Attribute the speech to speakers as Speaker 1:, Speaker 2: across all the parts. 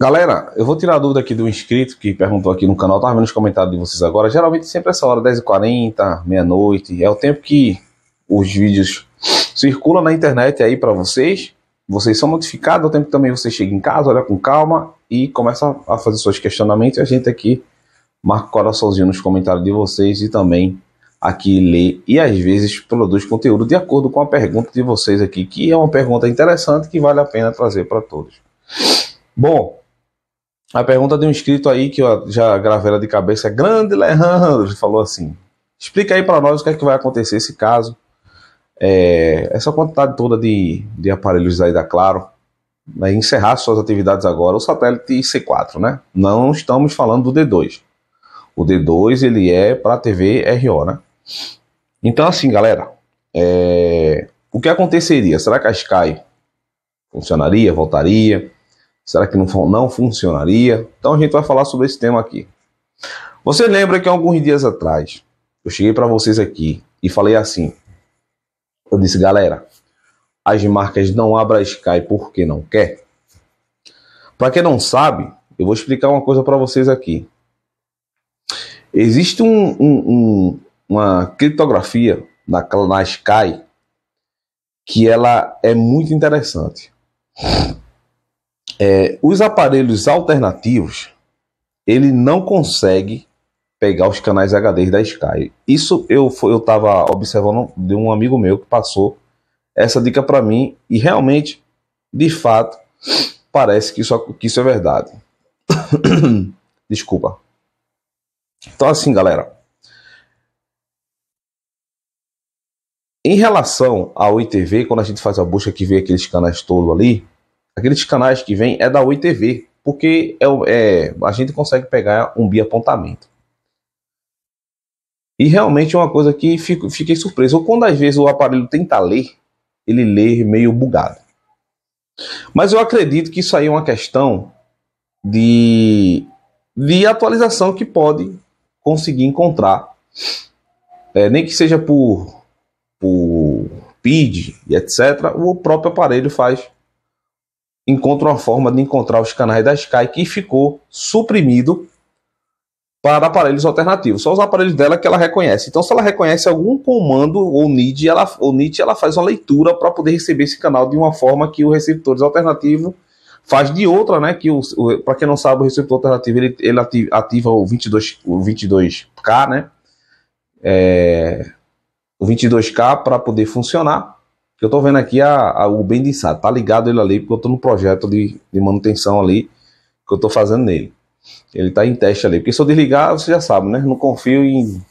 Speaker 1: Galera, eu vou tirar a dúvida aqui do inscrito que perguntou aqui no canal, tava vendo os comentários de vocês agora. Geralmente sempre essa hora, 10h40, meia-noite, é o tempo que os vídeos circulam na internet aí para vocês. Vocês são notificados, é o tempo que também você chega em casa, olha com calma e começa a fazer seus questionamentos. E a gente aqui marca o coraçãozinho nos comentários de vocês e também aqui lê e às vezes produz conteúdo de acordo com a pergunta de vocês aqui, que é uma pergunta interessante que vale a pena trazer para todos. Bom, a pergunta de um inscrito aí, que eu já gravei ela de cabeça, é grande Leandro, falou assim, explica aí para nós o que é que vai acontecer esse caso, é, essa quantidade toda de, de aparelhos aí da Claro, né, encerrar suas atividades agora, o satélite C4, né? Não estamos falando do D2. O D2, ele é para TV RO, né? Então, assim, galera, é, o que aconteceria? Será que a Sky funcionaria, voltaria? Será que não, não funcionaria? Então a gente vai falar sobre esse tema aqui. Você lembra que alguns dias atrás eu cheguei para vocês aqui e falei assim: eu disse, galera, as marcas não abram a Sky porque não quer. Para quem não sabe, eu vou explicar uma coisa para vocês aqui. Existe um, um, um, uma criptografia na, na Sky que ela é muito interessante. É, os aparelhos alternativos, ele não consegue pegar os canais HD da Sky. Isso eu eu estava observando de um amigo meu que passou essa dica para mim e realmente, de fato, parece que isso, que isso é verdade. Desculpa. Então assim, galera. Em relação ao ITV, quando a gente faz a busca que vê aqueles canais todos ali, aqueles canais que vem é da Oi TV, porque é, é, a gente consegue pegar um biapontamento. E realmente é uma coisa que fico, fiquei surpreso. quando às vezes o aparelho tenta ler, ele lê meio bugado. Mas eu acredito que isso aí é uma questão de, de atualização que pode conseguir encontrar. É, nem que seja por, por PID e etc., o próprio aparelho faz encontra uma forma de encontrar os canais da Sky que ficou suprimido para aparelhos alternativos, só os aparelhos dela que ela reconhece. Então, se ela reconhece algum comando ou NID, ela, ou NID, ela faz uma leitura para poder receber esse canal de uma forma que o receptor alternativo faz de outra, né? Que o, para quem não sabe, o receptor alternativo ele, ele ativa, ativa, o 22 o 22K, né? É, o 22K para poder funcionar. Que eu tô vendo aqui a, a o bem densado, tá ligado ele ali, porque eu tô no projeto de, de manutenção ali que eu tô fazendo nele. Ele tá em teste ali, porque se eu desligar, você já sabe, né? Não confio em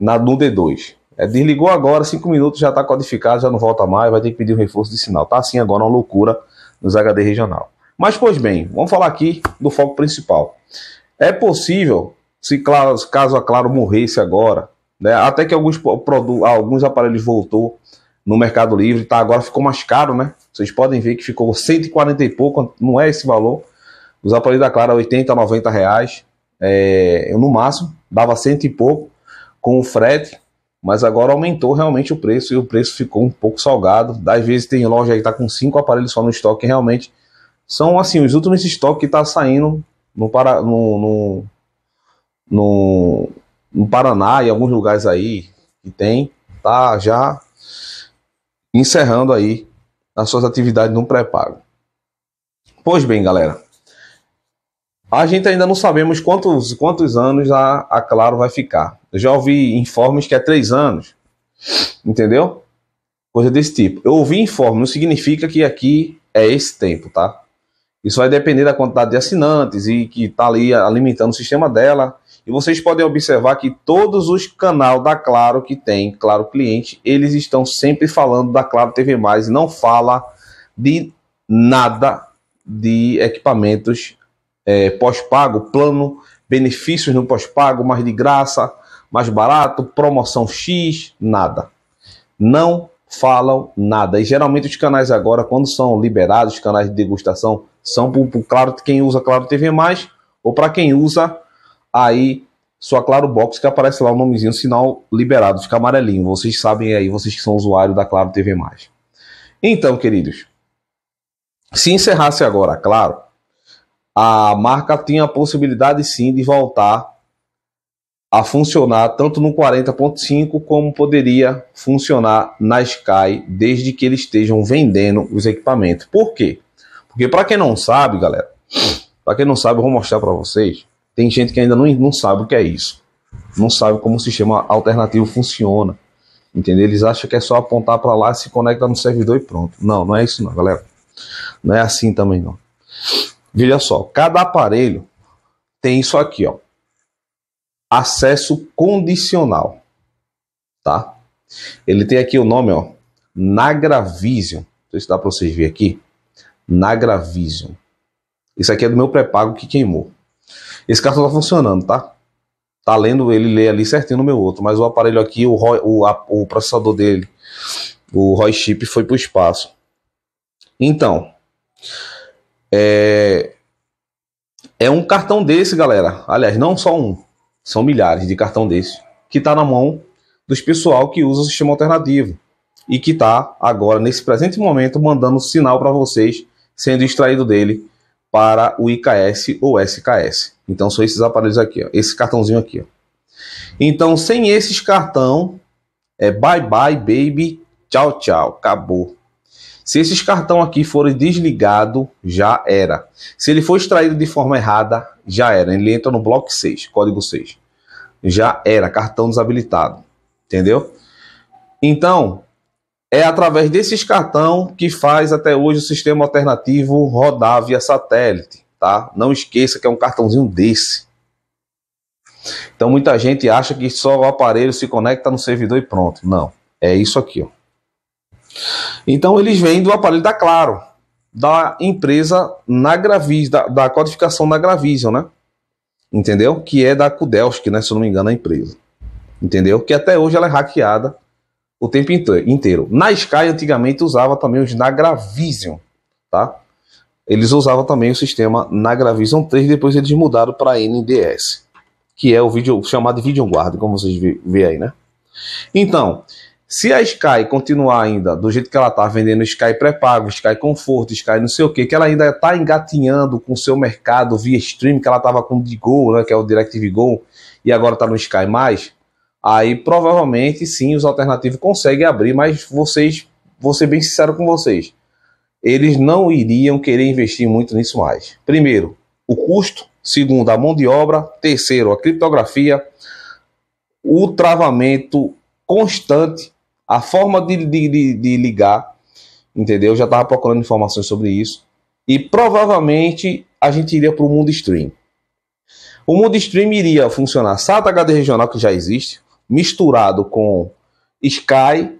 Speaker 1: na, no D2. É, desligou agora, 5 minutos, já está codificado, já não volta mais, vai ter que pedir um reforço de sinal. Tá assim agora, uma loucura nos HD regional. Mas, pois bem, vamos falar aqui do foco principal. É possível, se claro, caso a Claro morresse agora, né, até que alguns, alguns aparelhos voltou no Mercado Livre, tá? Agora ficou mais caro, né? Vocês podem ver que ficou 140 e pouco, não é esse valor. Os aparelhos da Clara, 80, 90 reais. É, eu, no máximo, dava cento e pouco com o frete, mas agora aumentou realmente o preço e o preço ficou um pouco salgado. Das vezes tem loja aí que tá com cinco aparelhos só no estoque, realmente são assim os últimos estoques que tá saindo no, para, no, no, no, no Paraná e alguns lugares aí que tem, tá já encerrando aí as suas atividades no pré-pago. Pois bem, galera. A gente ainda não sabemos quantos, quantos anos a, a Claro vai ficar. Eu já ouvi informes que é três anos. Entendeu? Coisa desse tipo. Eu ouvi informe, não significa que aqui é esse tempo, tá? Isso vai depender da quantidade de assinantes e que tá ali alimentando o sistema dela e vocês podem observar que todos os canal da Claro que tem Claro Cliente, eles estão sempre falando da Claro TV+, e não fala de nada de equipamentos é, pós-pago, plano, benefícios no pós-pago, mais de graça, mais barato, promoção X, nada. Não falam nada. E geralmente os canais agora, quando são liberados, canais de degustação, são para claro, quem usa Claro TV+, ou para quem usa aí sua Claro Box que aparece lá o nomezinho, sinal liberado, fica amarelinho. Vocês sabem aí, vocês que são usuários da Claro TV+. Então, queridos, se encerrasse agora, claro, a marca tinha a possibilidade sim de voltar a funcionar tanto no 40.5 como poderia funcionar na Sky, desde que eles estejam vendendo os equipamentos. Por quê? Porque para quem não sabe, galera, para quem não sabe, eu vou mostrar para vocês. Tem gente que ainda não, não sabe o que é isso. Não sabe como o sistema alternativo funciona. Entendeu? Eles acham que é só apontar para lá, se conecta no servidor e pronto. Não, não é isso não, galera. Não é assim também não. Veja só, cada aparelho tem isso aqui, ó. Acesso condicional, tá? Ele tem aqui o nome, ó, Nagravision. Não sei se dá para vocês verem aqui. Nagravision. Isso aqui é do meu pré-pago que queimou. Esse cartão tá funcionando, tá? Tá lendo, ele lê ali certinho no meu outro, mas o aparelho aqui, o, ROI, o, a, o processador dele, o ROI chip foi para o espaço. Então, é, é um cartão desse, galera. Aliás, não só um, são milhares de cartão desse que está na mão dos pessoal que usa o sistema alternativo e que está agora nesse presente momento mandando sinal para vocês sendo extraído dele para o IKS ou SKS. Então são esses aparelhos aqui, ó, esse cartãozinho aqui. Ó. Então sem esses cartão é bye bye baby, tchau tchau, acabou. Se esses cartão aqui forem desligado, já era. Se ele for extraído de forma errada, já era. Ele entra no bloco 6, código 6. Já era, cartão desabilitado. Entendeu? Então, é através desses cartão que faz até hoje o sistema alternativo rodar via satélite, tá? Não esqueça que é um cartãozinho desse. Então muita gente acha que só o aparelho se conecta no servidor e pronto. Não, é isso aqui, ó. Então eles vêm do aparelho da Claro, da empresa na Gravis, da, da codificação da Gravision, né? Entendeu? Que é da Kudelsk, né? Se eu não me engano, a empresa. Entendeu? Que até hoje ela é hackeada o tempo inteiro. Na Sky, antigamente, usava também os Nagravision, tá? Eles usavam também o sistema Nagravision 3, depois eles mudaram para NDS, que é o vídeo chamado de vídeo guarda, como vocês veem aí, né? Então, se a Sky continuar ainda do jeito que ela está vendendo Sky pré-pago, Sky Conforto, Sky não sei o que, que ela ainda está engatinhando com o seu mercado via stream, que ela estava com o Go, né, que é o DirecTV Go, e agora está no Sky+, mais, aí provavelmente sim os alternativos conseguem abrir, mas vocês, vou ser bem sincero com vocês, eles não iriam querer investir muito nisso mais. Primeiro, o custo, segundo, a mão de obra, terceiro, a criptografia, o travamento constante, a forma de, de, de ligar, entendeu? Eu já estava procurando informações sobre isso. E provavelmente a gente iria para o mundo stream. O mundo stream iria funcionar SATA HD regional, que já existe, misturado com Sky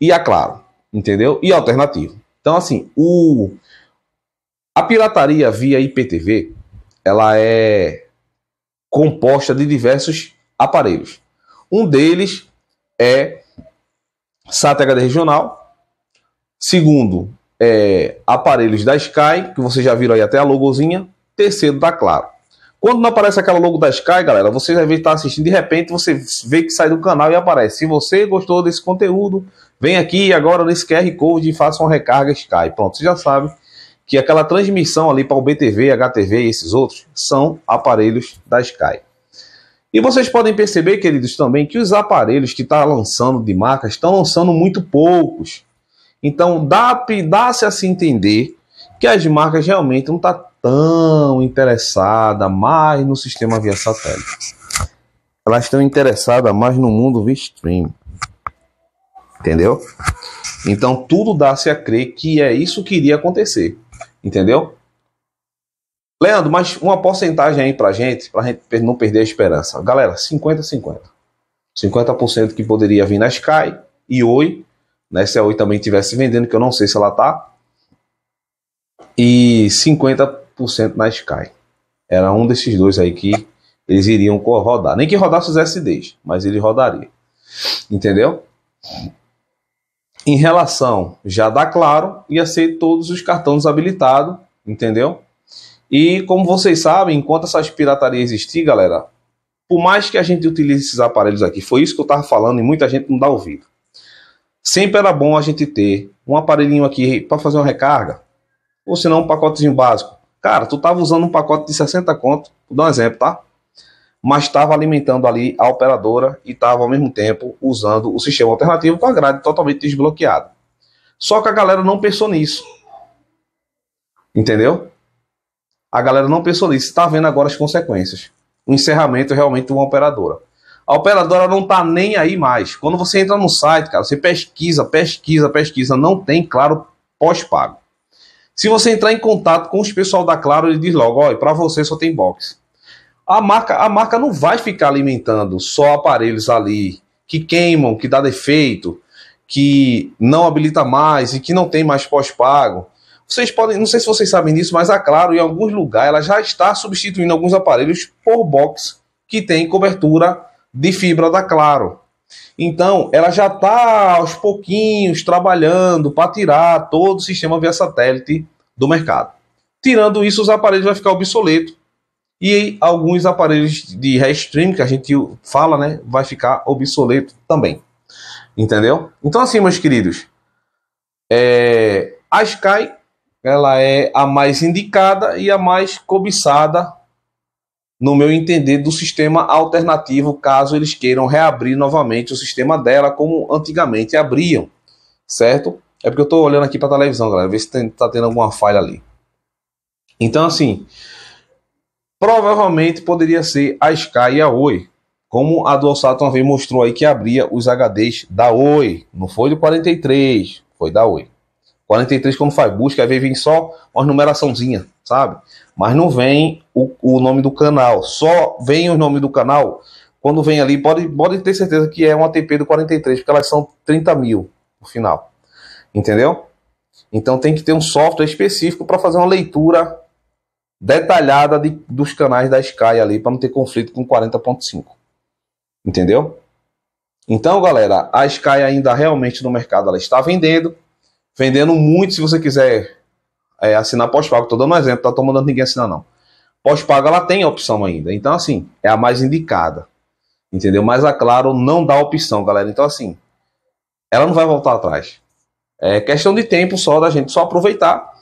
Speaker 1: e a Claro, entendeu? E alternativo. Então, assim, o... a pirataria via IPTV, ela é composta de diversos aparelhos. Um deles é satélite regional. Segundo, é aparelhos da Sky, que vocês já viram aí até a logozinha. Terceiro, da Claro. Quando não aparece aquela logo da Sky, galera, você deve estar tá assistindo, de repente você vê que sai do canal e aparece. Se você gostou desse conteúdo, vem aqui agora nesse QR Code e faça uma recarga Sky. Pronto, você já sabe que aquela transmissão ali para o BTV, HTV e esses outros são aparelhos da Sky. E vocês podem perceber, queridos, também que os aparelhos que está lançando de marca estão lançando muito poucos. Então dá-se dá a se entender que as marcas realmente não estão tá tão interessada mais no sistema via satélite. Elas estão interessadas mais no mundo via stream, Entendeu? Então tudo dá-se a crer que é isso que iria acontecer. Entendeu? Leandro, mas uma porcentagem aí pra gente, pra gente não perder a esperança. Galera, 50-50. 50%, /50. 50 que poderia vir na Sky e Oi, né? Se a Oi também estivesse vendendo, que eu não sei se ela tá. E 50 20% na Sky. Era um desses dois aí que eles iriam rodar. Nem que rodasse os SDs, mas ele rodaria. Entendeu? Em relação, já dá claro, ia ser todos os cartões habilitados, entendeu? E como vocês sabem, enquanto essas piratarias existir, galera, por mais que a gente utilize esses aparelhos aqui, foi isso que eu estava falando e muita gente não dá ouvido. Sempre era bom a gente ter um aparelhinho aqui para fazer uma recarga, ou se não um pacotezinho básico Cara, tu tava usando um pacote de 60 conto, vou dar um exemplo, tá? Mas estava alimentando ali a operadora e estava ao mesmo tempo usando o sistema alternativo com a grade totalmente desbloqueada. Só que a galera não pensou nisso. Entendeu? A galera não pensou nisso. Está vendo agora as consequências. O encerramento realmente de uma operadora. A operadora não tá nem aí mais. Quando você entra no site, cara, você pesquisa, pesquisa, pesquisa. Não tem, claro, pós-pago. Se você entrar em contato com os pessoal da Claro, ele diz logo, olha, para você só tem box. A marca, a marca não vai ficar alimentando só aparelhos ali que queimam, que dá defeito, que não habilita mais e que não tem mais pós-pago. Vocês podem, não sei se vocês sabem disso, mas a Claro em alguns lugares ela já está substituindo alguns aparelhos por box que tem cobertura de fibra da Claro. Então, ela já está aos pouquinhos trabalhando para tirar todo o sistema via satélite do mercado. Tirando isso, os aparelhos vão ficar obsoletos e alguns aparelhos de restream que a gente fala, né, vai ficar obsoleto também. Entendeu? Então, assim, meus queridos, é, a Sky ela é a mais indicada e a mais cobiçada no meu entender, do sistema alternativo, caso eles queiram reabrir novamente o sistema dela, como antigamente abriam, certo? É porque eu estou olhando aqui para a televisão, galera, ver se está tendo alguma falha ali. Então, assim, provavelmente poderia ser a Sky e a Oi, como a DualSat também mostrou aí que abria os HDs da Oi, não foi do 43, foi da Oi. 43, quando faz busca, às vem só uma numeraçãozinha, sabe? Mas não vem o, o nome do canal. Só vem o nome do canal quando vem ali, pode, pode ter certeza que é um ATP do 43, porque elas são 30 mil no final. Entendeu? Então tem que ter um software específico para fazer uma leitura detalhada de, dos canais da Sky ali, para não ter conflito com 40.5. Entendeu? Então, galera, a Sky ainda realmente no mercado ela está vendendo. Vendendo muito, se você quiser é, assinar pós-pago. Estou dando um exemplo, tá? Tô mandando ninguém assinar, não. Pós-pago, ela tem a opção ainda. Então, assim, é a mais indicada. Entendeu? Mas a é Claro não dá opção, galera. Então, assim, ela não vai voltar atrás. É questão de tempo só da gente só aproveitar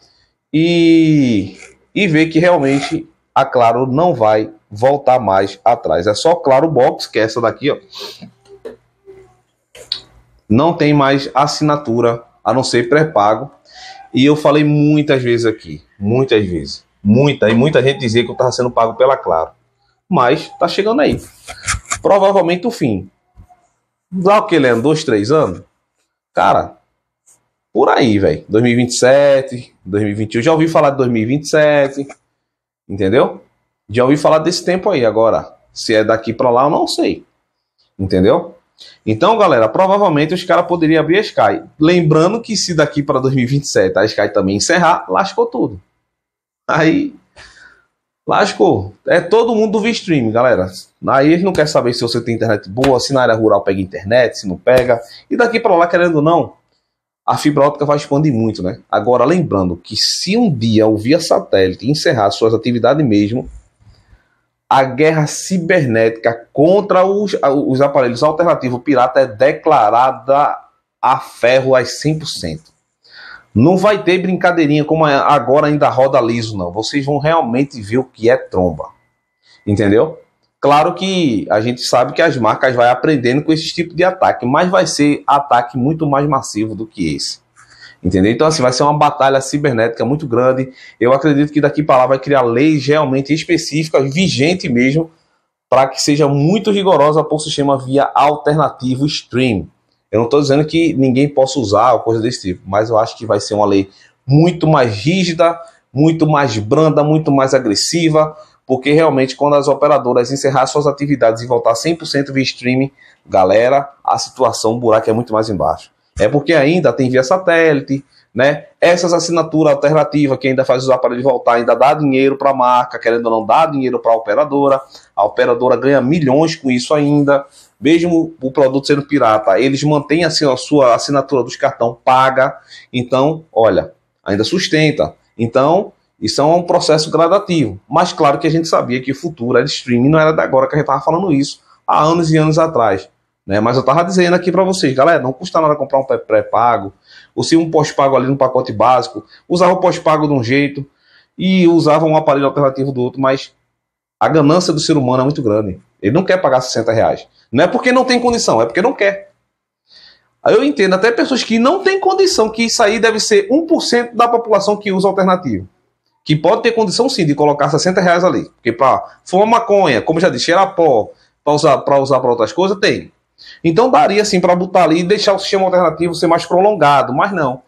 Speaker 1: e, e ver que realmente a Claro não vai voltar mais atrás. É só Claro Box, que é essa daqui, ó. Não tem mais assinatura a não ser pré-pago. E eu falei muitas vezes aqui, muitas vezes, muita, e muita gente dizia que eu estava sendo pago pela Claro. Mas tá chegando aí. Provavelmente o fim. Dá o que, Leandro? Dois, três anos? Cara, por aí, velho. 2027, 2021. Já ouvi falar de 2027, entendeu? Já ouvi falar desse tempo aí. Agora, se é daqui para lá, eu não sei. Entendeu? Então, galera, provavelmente os caras poderiam abrir a Sky. Lembrando que se daqui para 2027 a Sky também encerrar, lascou tudo. Aí lascou. É todo mundo do stream, galera. Aí eles não querem saber se você tem internet boa, se na área rural pega internet, se não pega. E daqui para lá, querendo ou não, a fibra óptica vai expandir muito, né? Agora, lembrando que se um dia o Via Satélite encerrar suas atividades mesmo, a guerra cibernética contra os, os aparelhos alternativos pirata é declarada a ferro às 100%. Não vai ter brincadeirinha como é, agora ainda roda liso, não. Vocês vão realmente ver o que é tromba. Entendeu? Claro que a gente sabe que as marcas vai aprendendo com esse tipo de ataque, mas vai ser ataque muito mais massivo do que esse. Entendeu? Então, assim, vai ser uma batalha cibernética muito grande. Eu acredito que daqui para lá vai criar leis realmente específicas, vigente mesmo, para que seja muito rigorosa para o sistema via alternativo stream. Eu não estou dizendo que ninguém possa usar ou coisa desse tipo, mas eu acho que vai ser uma lei muito mais rígida, muito mais branda, muito mais agressiva, porque realmente quando as operadoras encerrar suas atividades e voltar 100% via streaming, galera, a situação, o buraco é muito mais embaixo. É porque ainda tem via satélite, né? Essas assinaturas alternativas que ainda faz o aparelho voltar, ainda dá dinheiro para a marca, querendo ou não dá dinheiro para a operadora. A operadora ganha milhões com isso ainda. Mesmo o produto sendo pirata, eles mantêm assim, a sua assinatura dos cartão paga. Então, olha, ainda sustenta. Então, isso é um processo gradativo. Mas claro que a gente sabia que o futuro era streaming, não era da agora que a gente estava falando isso, há anos e anos atrás. Né? Mas eu estava dizendo aqui para vocês, galera, não custa nada comprar um pré-pago, ou se um pós-pago ali no pacote básico, usava o pós-pago de um jeito e usava um aparelho alternativo do outro, mas a ganância do ser humano é muito grande. Ele não quer pagar 60 reais. Não é porque não tem condição, é porque não quer. Eu entendo até pessoas que não têm condição, que isso aí deve ser 1% da população que usa alternativo. Que pode ter condição sim de colocar 60 reais ali. Porque para fumar maconha, como já disse, cheirar pó, para usar para usar outras coisas, tem. Então daria sim para botar ali e deixar o sistema alternativo ser mais prolongado, mas não.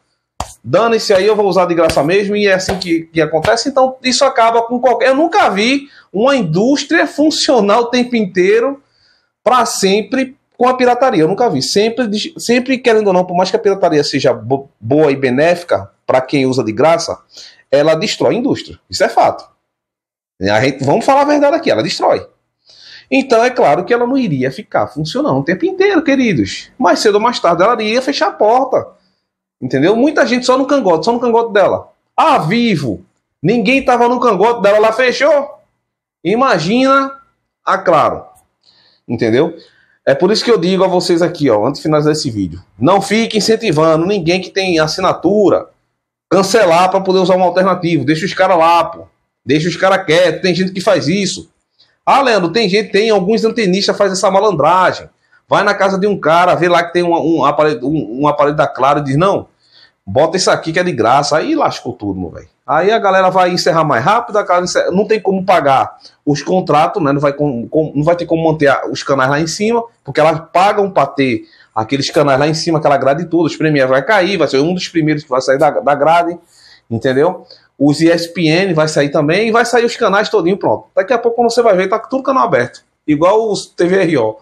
Speaker 1: Dane-se aí, eu vou usar de graça mesmo, e é assim que, que acontece. Então, isso acaba com qualquer. Eu nunca vi uma indústria funcionar o tempo inteiro para sempre com a pirataria. Eu nunca vi. Sempre, sempre, querendo ou não, por mais que a pirataria seja boa e benéfica para quem usa de graça, ela destrói a indústria. Isso é fato. A gente, vamos falar a verdade aqui, ela destrói. Então é claro que ela não iria ficar funcionando o tempo inteiro, queridos. Mais cedo ou mais tarde ela iria fechar a porta. Entendeu? Muita gente só no cangote, só no cangote dela. Ah, vivo! Ninguém estava no cangote dela, ela fechou. Imagina a Claro. Entendeu? É por isso que eu digo a vocês aqui, ó, antes de finalizar esse vídeo. Não fique incentivando ninguém que tem assinatura cancelar para poder usar um alternativo. Deixa os caras lá, pô. Deixa os caras quietos. Tem gente que faz isso. Ah, Leandro, tem gente, tem alguns antenistas faz essa malandragem. Vai na casa de um cara, vê lá que tem um, um aparelho, um, um, aparelho da Claro e diz, não, bota isso aqui que é de graça. Aí lascou tudo, meu velho. Aí a galera vai encerrar mais rápido, a cara encerra, não tem como pagar os contratos, né? Não vai, com, com, não vai ter como manter os canais lá em cima, porque elas pagam para ter aqueles canais lá em cima, aquela grade toda, os premiers vai cair, vai ser um dos primeiros que vai sair da, da grade, entendeu? Os ESPN vai sair também e vai sair os canais todinho, pronto. Daqui a pouco, quando você vai ver, tá tudo canal aberto. Igual os TVRO.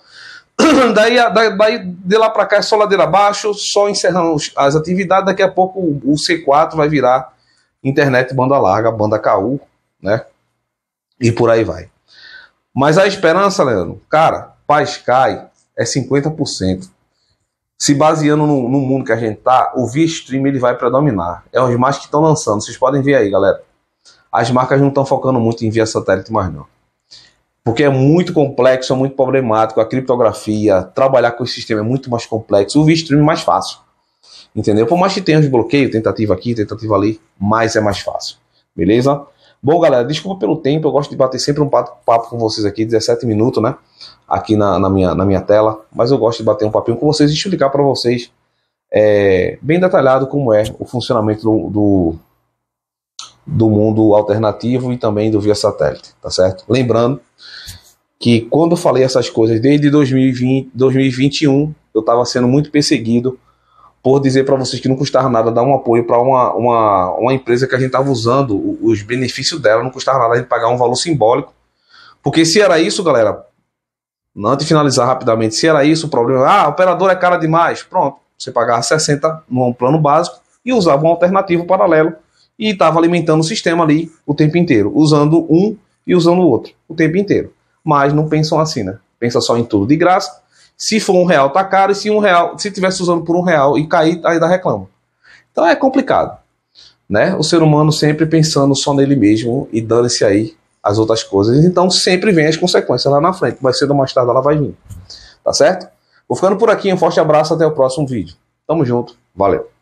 Speaker 1: daí, daí, daí de lá para cá é só ladeira abaixo, só encerrando as atividades. Daqui a pouco o C4 vai virar internet banda larga, banda KU, né? E por aí vai. Mas a esperança, Leandro, cara, paz cai é 50% se baseando no, no, mundo que a gente tá, o via stream ele vai predominar. É as marcas que estão lançando, vocês podem ver aí, galera. As marcas não estão focando muito em via satélite mais não. Porque é muito complexo, é muito problemático, a criptografia, trabalhar com o sistema é muito mais complexo, o via stream é mais fácil. Entendeu? Por mais que tenha os bloqueios, tentativa aqui, tentativa ali, mas é mais fácil. Beleza? Bom, galera, desculpa pelo tempo, eu gosto de bater sempre um papo com vocês aqui, 17 minutos, né? Aqui na, na minha, na minha tela, mas eu gosto de bater um papinho com vocês e explicar para vocês é, bem detalhado como é o funcionamento do, do, do mundo alternativo e também do via satélite, tá certo? Lembrando que quando eu falei essas coisas desde 2020, 2021, eu estava sendo muito perseguido por dizer para vocês que não custava nada dar um apoio para uma, uma, uma empresa que a gente estava usando, os benefícios dela, não custava nada a gente pagar um valor simbólico. Porque se era isso, galera, antes de finalizar rapidamente, se era isso o problema, ah, operador é cara demais, pronto, você pagava 60 num plano básico e usava um alternativo paralelo e estava alimentando o sistema ali o tempo inteiro, usando um e usando o outro o tempo inteiro. Mas não pensam assim, né? Pensa só em tudo de graça se for um real, tá caro. E se um real, se tivesse usando por um real e cair, aí dá reclama. Então é complicado, né? O ser humano sempre pensando só nele mesmo e dando-se aí as outras coisas. Então sempre vem as consequências lá na frente. Vai cedo ou mais tarde ela vai vir. Tá certo? Vou ficando por aqui. Um forte abraço. Até o próximo vídeo. Tamo junto. Valeu.